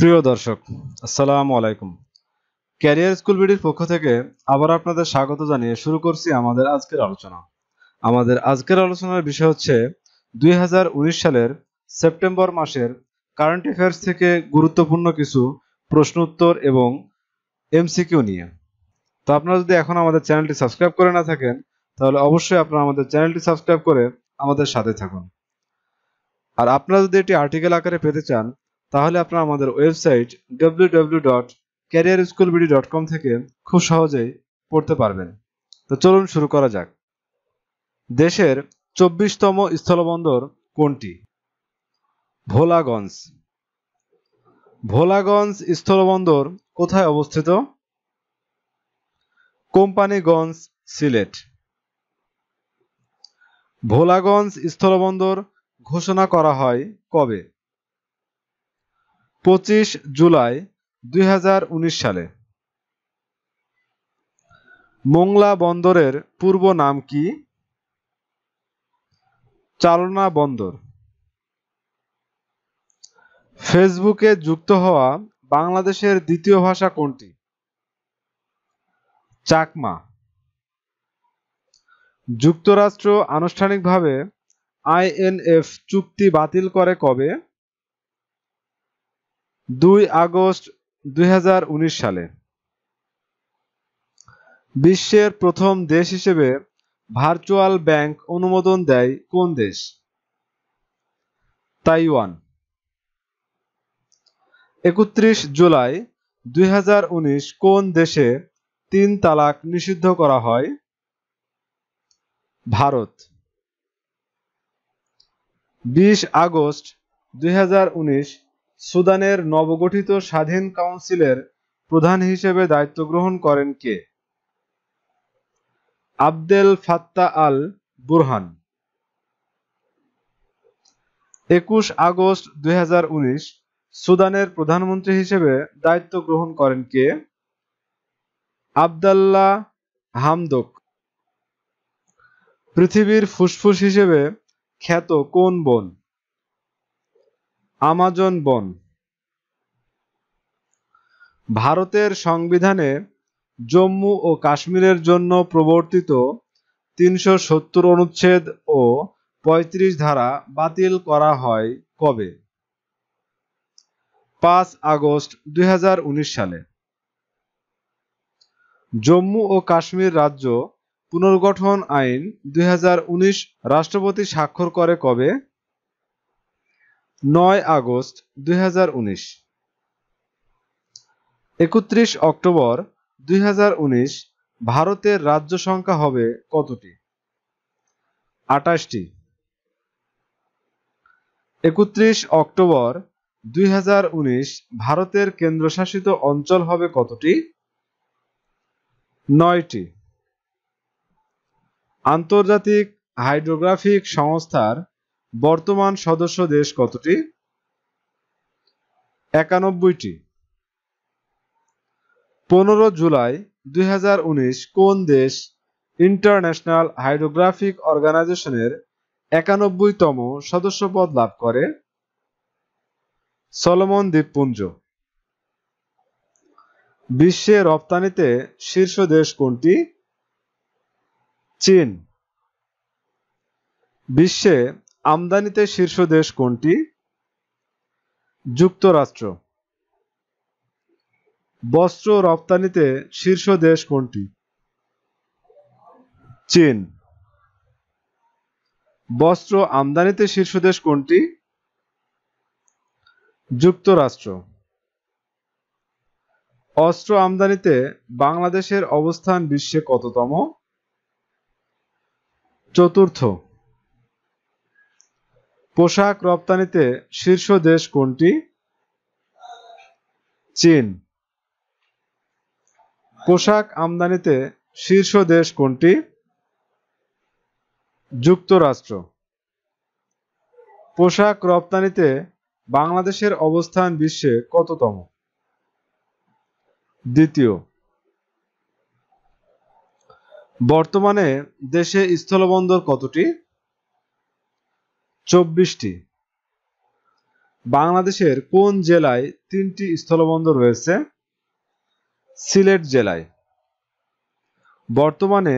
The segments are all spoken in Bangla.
প্রিয় দর্শক আসসালামু আলাইকুম ক্যারিয়ার স্কুল বিডির পক্ষ থেকে আবার আপনাদের স্বাগত জানিয়ে শুরু করছি আমাদের আজকের আলোচনা আমাদের আজকের আলোচনার বিষয় হচ্ছে দুই সালের সেপ্টেম্বর মাসের কারেন্ট অ্যাফেয়ার্স থেকে গুরুত্বপূর্ণ কিছু প্রশ্ন উত্তর এবং এমসিকিউ নিয়ে তো আপনারা যদি এখন আমাদের চ্যানেলটি সাবস্ক্রাইব করে না থাকেন তাহলে অবশ্যই আপনারা আমাদের চ্যানেলটি সাবস্ক্রাইব করে আমাদের সাথে থাকুন আর আপনারা যদি এটি আর্টিকেল আকারে পেতে চান তাহলে আপনারা আমাদের website W dot career school dot com থেকে খুব সহজেই পড়তে পারবেন তো চলুন শুরু করা যাক দেশের চব্বিশতম স্থলবন্দর কোনটি ভোলাগঞ্জ ভোলাগঞ্জ স্থলবন্দর কোথায় অবস্থিত কোম্পানিগঞ্জ সিলেট ভোলাগঞ্জ স্থলবন্দর ঘোষণা করা হয় কবে পঁচিশ জুলাই দুই সালে মোংলা বন্দরের পূর্ব নাম কি চালনা বন্দর ফেসবুকে যুক্ত হওয়া বাংলাদেশের দ্বিতীয় ভাষা কোনটি চাকমা যুক্তরাষ্ট্র আনুষ্ঠানিকভাবে আইএনএফ চুক্তি বাতিল করে কবে দুই আগস্ট দুই সালে বিশ্বের প্রথম দেশ হিসেবে ভার্চুয়াল ব্যাংক অনুমোদন দেয় কোন দেশ তাইওয়ান একত্রিশ জুলাই দুই কোন দেশে তিন তালাক নিষিদ্ধ করা হয় ভারত বিশ আগস্ট দুই সুদানের নবগঠিত স্বাধীন কাউন্সিলের প্রধান হিসেবে দায়িত্ব গ্রহণ করেন কে আবদেল ফাত্তা আল বুরহান একুশ আগস্ট দুই সুদানের প্রধানমন্ত্রী হিসেবে দায়িত্ব গ্রহণ করেন কে আবদাল্লা হামদোক পৃথিবীর ফুসফুস হিসেবে খ্যাত কোন বন আমাজন বন ভারতের সংবিধানে জম্মু ও কাশ্মীরের জন্য প্রবর্তিত তিনশো সত্তর অনুচ্ছেদ ও ৩৫ ধারা বাতিল করা হয় কবে পাঁচ আগস্ট দুই সালে জম্মু ও কাশ্মীর রাজ্য পুনর্গঠন আইন দুই রাষ্ট্রপতি স্বাক্ষর করে কবে নয় আগস্ট দুই হাজার উনিশ একত্রিশ অক্টোবর দুই ভারতের রাজ্য সংখ্যা হবে কতটি আটাশটি একত্রিশ অক্টোবর দুই ভারতের কেন্দ্রশাসিত অঞ্চল হবে কতটি নয়টি আন্তর্জাতিক হাইড্রোগ্রাফিক সংস্থার বর্তমান সদস্য দেশ কতটি একানব্বইটি পনেরো জুলাই দুই কোন দেশ ইন্টারন্যাশনাল হাইড্রোগ্রাফিক অর্গানাইজেশনের একানব্বইতম সদস্যপদ লাভ করে সলমন দ্বীপপুঞ্জ বিশ্বে রপ্তানিতে শীর্ষ দেশ কোনটি চীন বিশ্বে আমদানিতে শীর্ষ দেশ কোনটি যুক্তরাষ্ট্র বস্ত্র রপ্তানিতে শীর্ষ দেশ কোনটি চীন বস্ত্র আমদানিতে শীর্ষ দেশ কোনটি যুক্তরাষ্ট্র অস্ত্র আমদানিতে বাংলাদেশের অবস্থান বিশ্বে কততম চতুর্থ পোশাক রপ্তানিতে শীর্ষ দেশ কোনটি চীন পোশাক আমদানিতে শীর্ষ দেশ কোনটি যুক্তরাষ্ট্র পোশাক রপ্তানিতে বাংলাদেশের অবস্থান বিশ্বে কততম দ্বিতীয় বর্তমানে দেশে স্থলবন্দর কতটি চব্বিশটি বাংলাদেশের কোন জেলায় তিনটি স্থলবন্দর রয়েছে সিলেট জেলায় বর্তমানে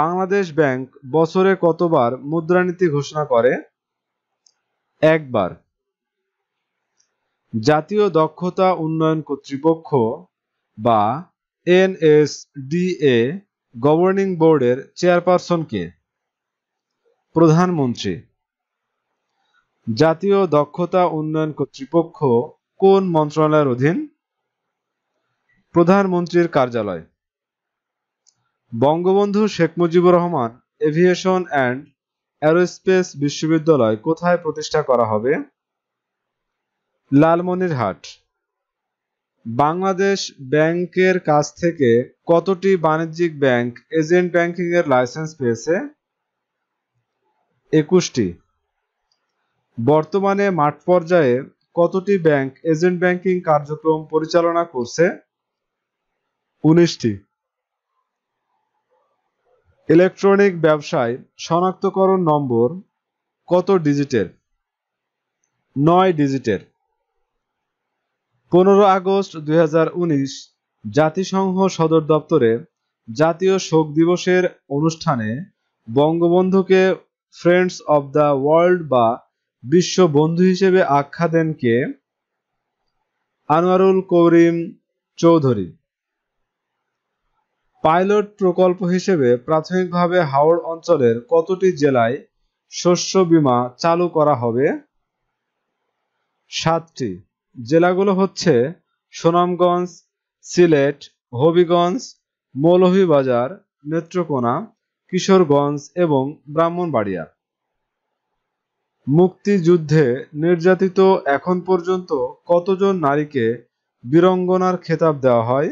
বাংলাদেশ ব্যাংক বছরে কতবার মুদ্রানীতি ঘোষণা করে একবার জাতীয় দক্ষতা উন্নয়ন কর্তৃপক্ষ বা এনএসডিএ গভর্নিং বোর্ডের চেয়ারপারসনকে প্রধানমন্ত্রী জাতীয় দক্ষতা উন্নয়ন কর্তৃপক্ষ কোন মন্ত্রণালয়ের অধীন প্রধানমন্ত্রীর কার্যালয় Bangabandhu Sheikh Mujibur Rahman aviation and aerospace বিশ্ববিদ্যালয় কোথায় প্রতিষ্ঠা করা হবে লালমনিরহাট বাংলাদেশ ব্যাংকের কাছ থেকে কতটি বাণিজ্যিক ব্যাংক এজেন্ট ব্যাংকিং এর লাইসেন্স পেয়েছে একুশটি বর্তমানে মাঠ পর্যায়ে কতটি ব্যাংক এজেন্ট ব্যাংকিং কার্যক্রম পরিচালনা করছে উনিশটি ইলেকট্রনিক ব্যবসায় শনাক্তকরণ নম্বর কত ডিজিটের নয় ডিজিটের পনেরো আগস্ট দুই জাতিসংঘ সদর দপ্তরে জাতীয় শোক দিবসের অনুষ্ঠানে বঙ্গবন্ধুকে ফ্রেন্ডস অব দ্য ওয়ার্ল্ড বা বিশ্ব বন্ধু হিসেবে আখ্যা দেন কে আনোয়ারুল করিম চৌধুরী পাইলট প্রকল্প হিসেবে প্রাথমিকভাবে হাওড় অঞ্চলের কতটি জেলায় শস্য বীমা চালু করা হবে সাতটি জেলাগুলো হচ্ছে সুনামগঞ্জ সিলেট হবিগঞ্জ মৌলভীবাজার নেত্রকোনা কিশোরগঞ্জ এবং ব্রাহ্মণবাড়িয়া মুক্তিযুদ্ধে নির্যাতিত এখন পর্যন্ত কতজন নারীকে বীরঙ্গনার খেতাব দেওয়া হয়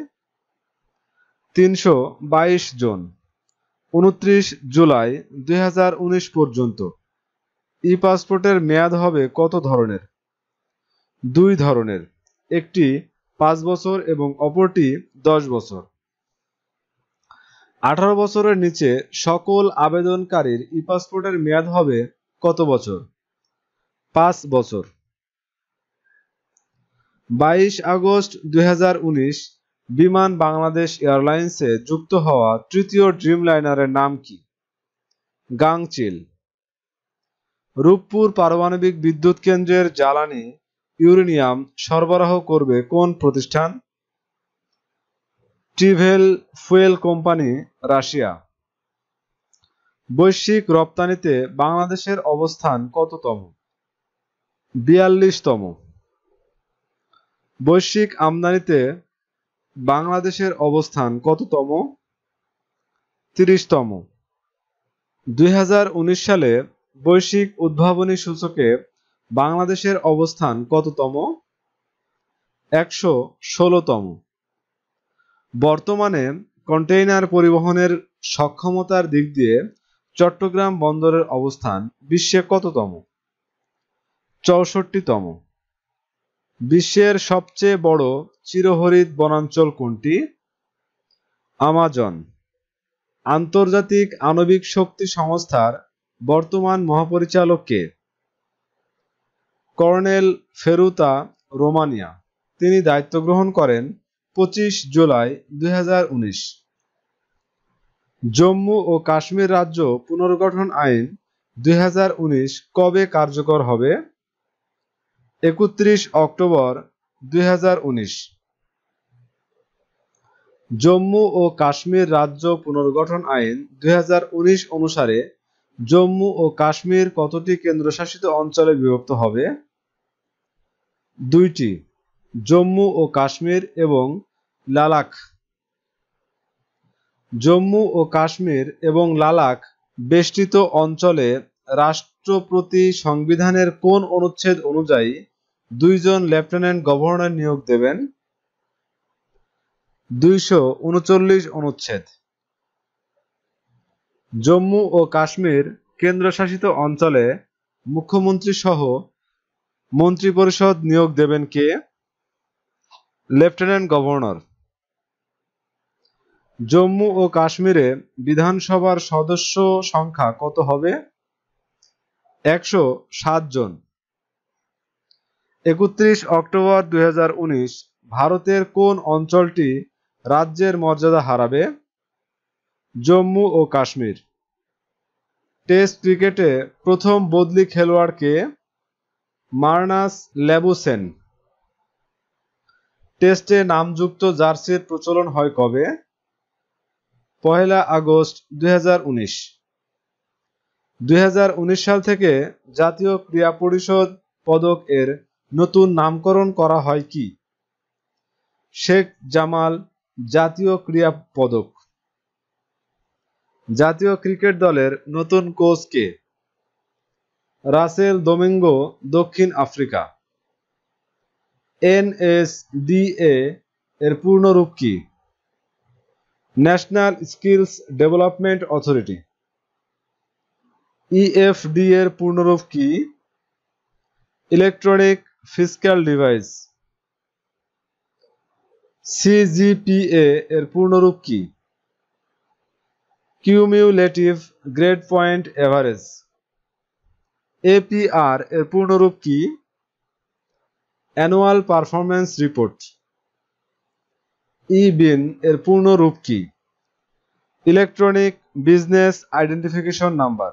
তিনশো জন উনত্রিশ জুলাই দুই পর্যন্ত ই পাসপোর্টের মেয়াদ হবে কত ধরনের দুই ধরনের একটি পাঁচ বছর এবং অপরটি দশ বছর আঠারো বছরের নিচে সকল আবেদনকারীর ই পাসপোর্টের মেয়াদ হবে কত বছর পাঁচ বছর বাইশ আগস্ট দুই বিমান বাংলাদেশ এয়ারলাইন্সে যুক্ত হওয়া তৃতীয় ড্রিমলাইনারের নাম কি গাংচিল রূপপুর পারমাণবিক বিদ্যুৎ কেন্দ্রের জ্বালানি ইউরেনিয়াম সরবরাহ করবে কোন প্রতিষ্ঠান টিভেল ফুয়েল কোম্পানি রাশিয়া বৈশ্বিক রপ্তানিতে বাংলাদেশের অবস্থান কততম বিয়াল্লিশতম বৈশ্বিক আমদানিতে বাংলাদেশের অবস্থান কততম তিরিশতম দুই সালে বৈশ্বিক উদ্ভাবনী সূচকে বাংলাদেশের অবস্থান কততম একশো ষোলোতম বর্তমানে কন্টেইনার পরিবহনের সক্ষমতার দিক দিয়ে চট্টগ্রাম বন্দরের অবস্থান বিশ্বে কততম চৌষট্টিতম বিশ্বের সবচেয়ে বড় চিরহরিত বনাঞ্চল কোনটি আমাজন আন্তর্জাতিক আণবিক শক্তি সংস্থার বর্তমান মহাপরিচালক কে কর্নেল ফেরুতা রোমানিয়া তিনি দায়িত্ব গ্রহণ করেন পঁচিশ জুলাই দুই জম্মু ও কাশ্মীর রাজ্য পুনর্গঠন আইন দুই কবে কার্যকর হবে একত্রিশ অক্টোবর দুই জম্মু ও কাশ্মীর রাজ্য পুনর্গঠন আইন দুই অনুসারে জম্মু ও কাশ্মীর কতটি কেন্দ্রশাসিত অঞ্চলে বিভক্ত হবে দুইটি জম্মু ও কাশ্মীর এবং লালাখ জম্মু ও কাশ্মীর এবং লালাখ বেষ্টিত অঞ্চলে রাষ্ট্র রাষ্ট্রপতি সংবিধানের কোন অনুচ্ছেদ অনুযায়ী দুইজন লেফটেন্যান্ট গভর্নর নিয়োগ দেবেন দুইশো উনচল্লিশ অনুচ্ছেদ জম্মু ও কাশ্মীর কেন্দ্রশাসিত অঞ্চলে মুখ্যমন্ত্রী সহ মন্ত্রিপরিষদ নিয়োগ দেবেন কে লেফটেন্যান্ট গভর্নর জম্মু ও কাশ্মীরে বিধানসভার সদস্য সংখ্যা কত হবে একশো জন একত্রিশ অক্টোবর দুই ভারতের কোন অঞ্চলটি রাজ্যের মর্যাদা হারাবে জম্মু ও কাশ্মীর টেস্ট ক্রিকেটে প্রথম বদলি খেলোয়াড়কে মার্নাস ল্যাবুসেন টেস্টে নামযুক্ত জার্সির প্রচলন হয় কবে পহেলা আগস্ট দুই দুই সাল থেকে জাতীয় ক্রিয়া পরিষদ পদক এর নতুন নামকরণ করা হয় কি শেখ জামাল জাতীয় ক্রিয়া পদক জাতীয় ক্রিকেট দলের নতুন কোচ কে রাসেল দোমেঙ্গো দক্ষিণ আফ্রিকা এনএসডিএ এর পূর্ণরূপ কি national skills development authority EFD e এর পূর্ণরূপ কি ইলেকট্রনিক ফিজিক্যাল ডিভাইস সিজিপিএ এর পূর্ণরূপ কি cumulative grade point average APR এর পূর্ণরূপ কি annual performance report E BIN এর পূর্ণরূপ কি ইলেকট্রনিক বিজনেস আইডেন্টিফিকেশন নাম্বার